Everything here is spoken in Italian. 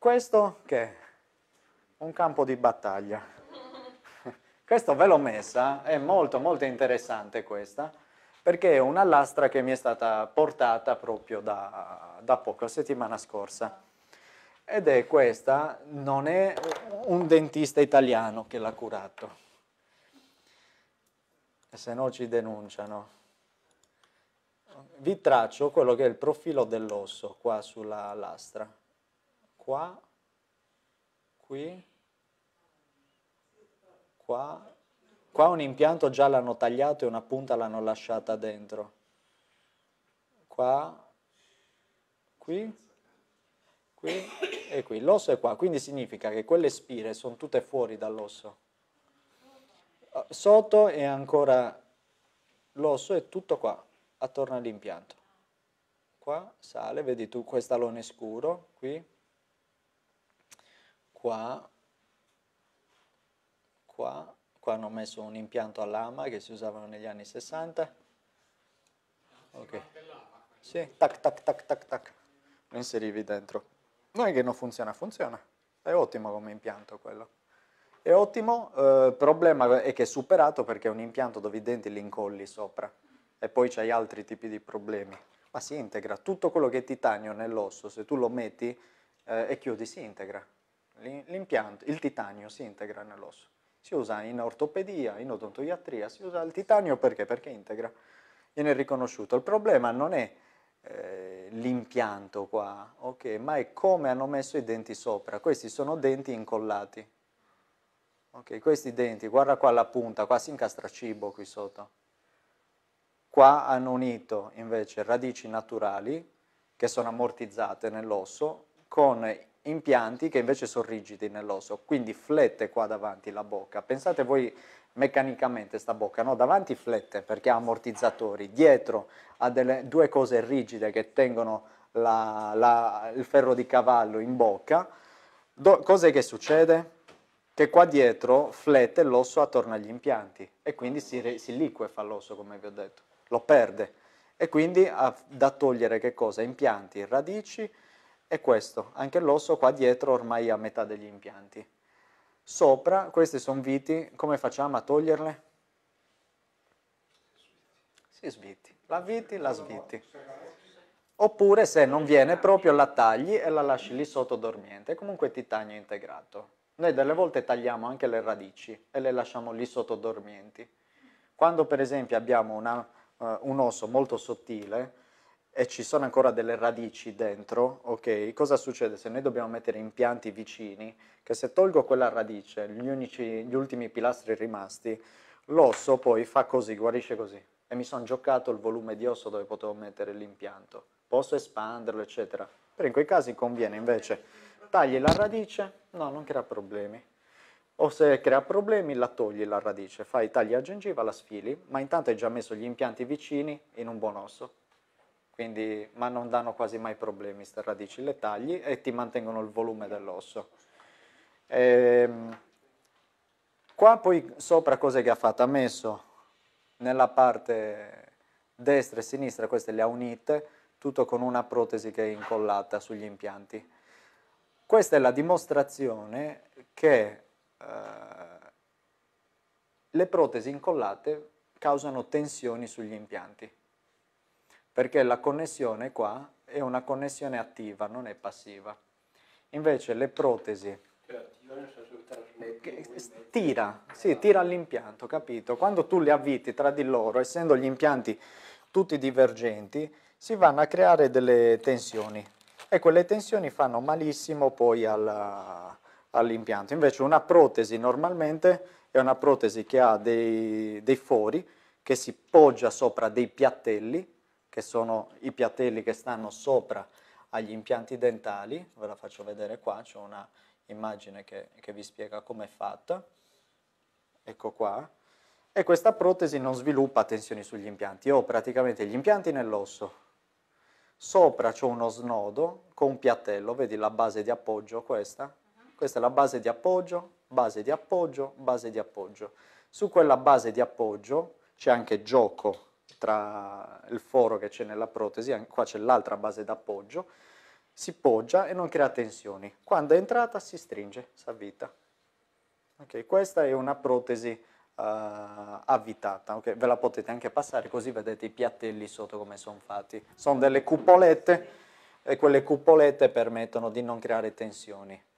Questo che è? Un campo di battaglia. Questo ve l'ho messa, è molto molto interessante questa, perché è una lastra che mi è stata portata proprio da, da poco, la settimana scorsa. Ed è questa, non è un dentista italiano che l'ha curato. se no ci denunciano vi traccio quello che è il profilo dell'osso qua sulla lastra qua, qui, qua. Qua un impianto già l'hanno tagliato e una punta l'hanno lasciata dentro. Qua, qui, qui e qui. L'osso è qua, quindi significa che quelle spire sono tutte fuori dall'osso. Sotto è ancora l'osso è tutto qua, attorno all'impianto. Qua sale, vedi tu questo questalone scuro, qui qua, qua, qua hanno messo un impianto a lama che si usavano negli anni 60. Ok. Sì, tac tac tac tac tac. Lo inserivi dentro. Non è che non funziona, funziona. È ottimo come impianto quello. È ottimo, il eh, problema è che è superato perché è un impianto dove i denti li incolli sopra e poi c'hai altri tipi di problemi. Ma si integra, tutto quello che è titanio nell'osso, se tu lo metti eh, e chiudi, si integra l'impianto, il titanio si integra nell'osso. Si usa in ortopedia, in odontoiatria, si usa il titanio perché? Perché integra, viene riconosciuto. Il problema non è eh, l'impianto qua, okay, ma è come hanno messo i denti sopra. Questi sono denti incollati. Okay, questi denti, guarda qua la punta, qua si incastra cibo qui sotto. Qua hanno unito invece radici naturali che sono ammortizzate nell'osso con impianti che invece sono rigidi nell'osso, quindi flette qua davanti la bocca. Pensate voi meccanicamente sta bocca, no? Davanti flette perché ha ammortizzatori, dietro ha delle, due cose rigide che tengono la, la, il ferro di cavallo in bocca. Do, cos'è che succede? Che qua dietro flette l'osso attorno agli impianti e quindi si, si liquefa l'osso, come vi ho detto, lo perde. E quindi ha da togliere che cosa? Impianti, radici, è questo, anche l'osso qua dietro ormai a metà degli impianti. Sopra, queste sono viti, come facciamo a toglierle? Si sviti, la viti, la sviti. Oppure se non viene proprio la tagli e la lasci lì sotto dormiente, comunque titanio integrato. Noi delle volte tagliamo anche le radici e le lasciamo lì sotto dormienti. Quando per esempio abbiamo una, uh, un osso molto sottile, e ci sono ancora delle radici dentro, ok? Cosa succede se noi dobbiamo mettere impianti vicini? Che se tolgo quella radice, gli, unici, gli ultimi pilastri rimasti, l'osso poi fa così, guarisce così. E mi sono giocato il volume di osso dove potevo mettere l'impianto. Posso espanderlo, eccetera. Però in quei casi conviene invece tagli la radice, no, non crea problemi. O se crea problemi la togli la radice, fai tagli a gengiva, la sfili, ma intanto hai già messo gli impianti vicini in un buon osso quindi, ma non danno quasi mai problemi queste radici le tagli e ti mantengono il volume dell'osso. Ehm, qua poi sopra cosa che ha fatto? Ha messo nella parte destra e sinistra, queste le ha unite, tutto con una protesi che è incollata sugli impianti. Questa è la dimostrazione che eh, le protesi incollate causano tensioni sugli impianti perché la connessione qua è una connessione attiva, non è passiva. Invece le protesi cioè, tira, sì, tira l'impianto, capito? Quando tu li avviti tra di loro, essendo gli impianti tutti divergenti, si vanno a creare delle tensioni e quelle tensioni fanno malissimo poi alla, all'impianto. Invece una protesi normalmente è una protesi che ha dei, dei fori che si poggia sopra dei piattelli che sono i piattelli che stanno sopra agli impianti dentali, ve la faccio vedere qua, c'è una immagine che, che vi spiega come è fatta, ecco qua, e questa protesi non sviluppa tensioni sugli impianti, io oh, ho praticamente gli impianti nell'osso, sopra c'è uno snodo con un piattello, vedi la base di appoggio questa? Questa è la base di appoggio, base di appoggio, base di appoggio. Su quella base di appoggio c'è anche gioco tra il foro che c'è nella protesi, qua c'è l'altra base d'appoggio, si poggia e non crea tensioni. Quando è entrata si stringe, si avvita. Okay, questa è una protesi uh, avvitata, okay, ve la potete anche passare così vedete i piattelli sotto come sono fatti. Sono delle cupolette e quelle cupolette permettono di non creare tensioni.